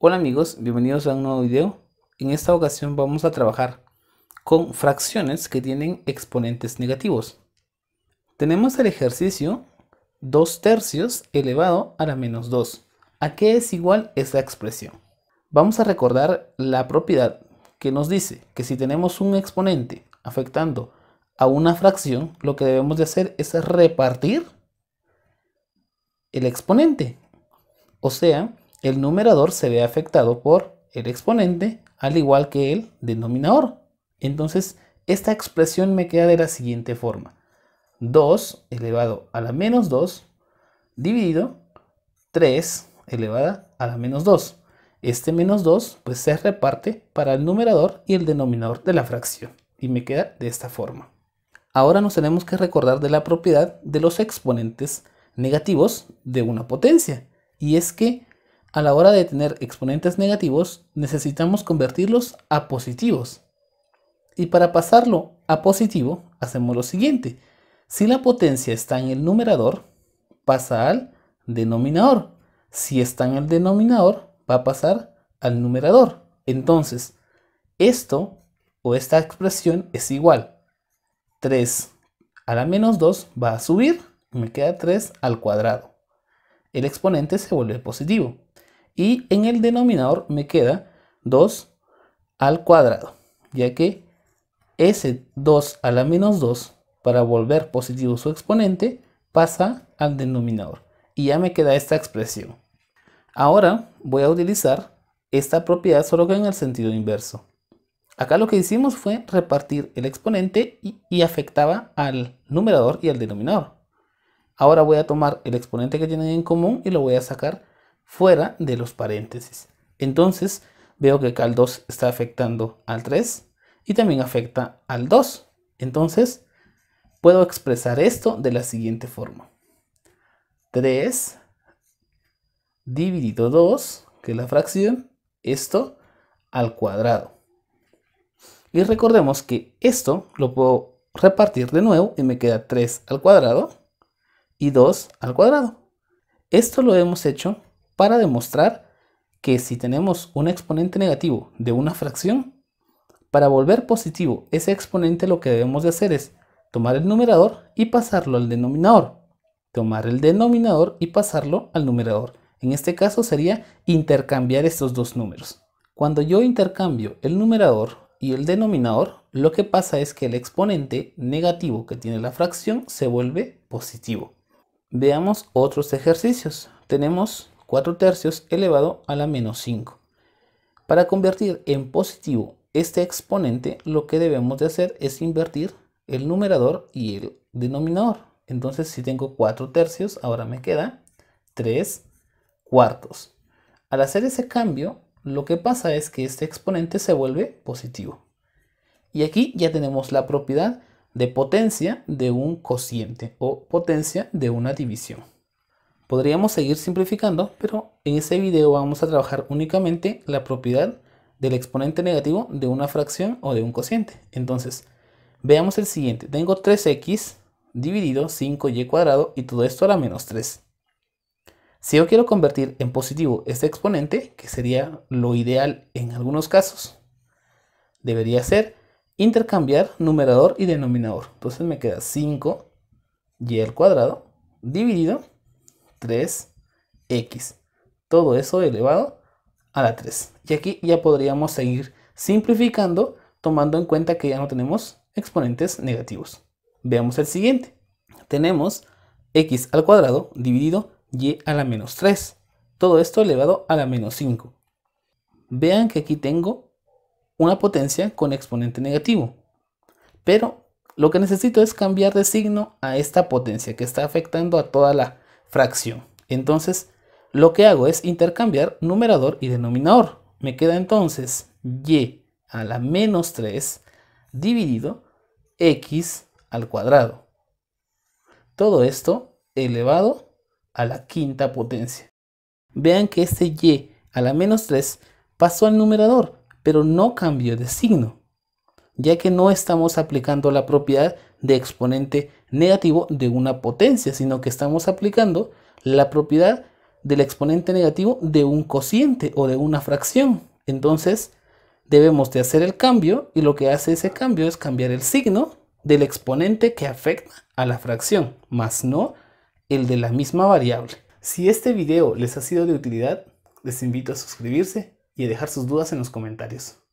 Hola amigos, bienvenidos a un nuevo video. En esta ocasión vamos a trabajar con fracciones que tienen exponentes negativos. Tenemos el ejercicio 2 tercios elevado a la menos 2. ¿A qué es igual esta expresión? Vamos a recordar la propiedad que nos dice que si tenemos un exponente afectando a una fracción, lo que debemos de hacer es repartir el exponente. O sea, el numerador se ve afectado por el exponente al igual que el denominador. Entonces, esta expresión me queda de la siguiente forma. 2 elevado a la menos 2 dividido 3 elevada a la menos 2. Este menos 2 pues se reparte para el numerador y el denominador de la fracción y me queda de esta forma. Ahora nos tenemos que recordar de la propiedad de los exponentes negativos de una potencia y es que a la hora de tener exponentes negativos, necesitamos convertirlos a positivos. Y para pasarlo a positivo, hacemos lo siguiente. Si la potencia está en el numerador, pasa al denominador. Si está en el denominador, va a pasar al numerador. Entonces, esto o esta expresión es igual. 3 a la menos 2 va a subir y me queda 3 al cuadrado. El exponente se vuelve positivo. Y en el denominador me queda 2 al cuadrado, ya que ese 2 a la menos 2, para volver positivo su exponente, pasa al denominador. Y ya me queda esta expresión. Ahora voy a utilizar esta propiedad solo que en el sentido inverso. Acá lo que hicimos fue repartir el exponente y, afectaba al numerador y al denominador. Ahora voy a tomar el exponente que tienen en común y lo voy a sacar fuera de los paréntesis. Entonces veo que acá el 2 está afectando al 3 y también afecta al 2. Entonces puedo expresar esto de la siguiente forma. 3 dividido 2, que es la fracción, esto al cuadrado. Y recordemos que esto lo puedo repartir de nuevo y me queda 3 al cuadrado y 2 al cuadrado. Esto lo hemos hecho para demostrar que si tenemos un exponente negativo de una fracción, para volver positivo ese exponente lo que debemos de hacer es tomar el numerador y pasarlo al denominador. Tomar el denominador y pasarlo al numerador. En este caso sería intercambiar estos dos números. Cuando yo intercambio el numerador y el denominador, lo que pasa es que el exponente negativo que tiene la fracción se vuelve positivo. Veamos otros ejercicios. Tenemos 4 tercios elevado a la menos 5. Para convertir en positivo este exponente, lo que debemos de hacer es invertir el numerador y el denominador. Entonces, si tengo 4 tercios, ahora me queda 3 cuartos. Al hacer ese cambio, lo que pasa es que este exponente se vuelve positivo. Y aquí ya tenemos la propiedad de potencia de un cociente o potencia de una división. Podríamos seguir simplificando, pero en este video vamos a trabajar únicamente la propiedad del exponente negativo de una fracción o de un cociente. Entonces, veamos el siguiente. Tengo 3x dividido 5y cuadrado y todo esto a la menos 3. Si yo quiero convertir en positivo este exponente, que sería lo ideal en algunos casos, debería ser intercambiar numerador y denominador. Entonces me queda 5y al cuadrado dividido 3x. Todo eso elevado a la 3. Y aquí ya podríamos seguir simplificando tomando en cuenta que ya no tenemos exponentes negativos. Veamos el siguiente. Tenemos x al cuadrado dividido y a la menos 3. Todo esto elevado a la menos 5. Vean que aquí tengo una potencia con exponente negativo. Pero lo que necesito es cambiar de signo a esta potencia que está afectando a toda la fracción. Entonces, lo que hago es intercambiar numerador y denominador. Me queda entonces y a la menos 3 dividido x al cuadrado. Todo esto elevado a la quinta potencia. Vean que este y a la menos 3 pasó al numerador, pero no cambió de signo, ya que no estamos aplicando la propiedad de exponente negativo de una potencia, sino que estamos aplicando la propiedad del exponente negativo de un cociente o de una fracción. Entonces debemos de hacer el cambio y lo que hace ese cambio es cambiar el signo del exponente que afecta a la fracción, más no el de la misma variable. Si este video les ha sido de utilidad, les invito a suscribirse y a dejar sus dudas en los comentarios.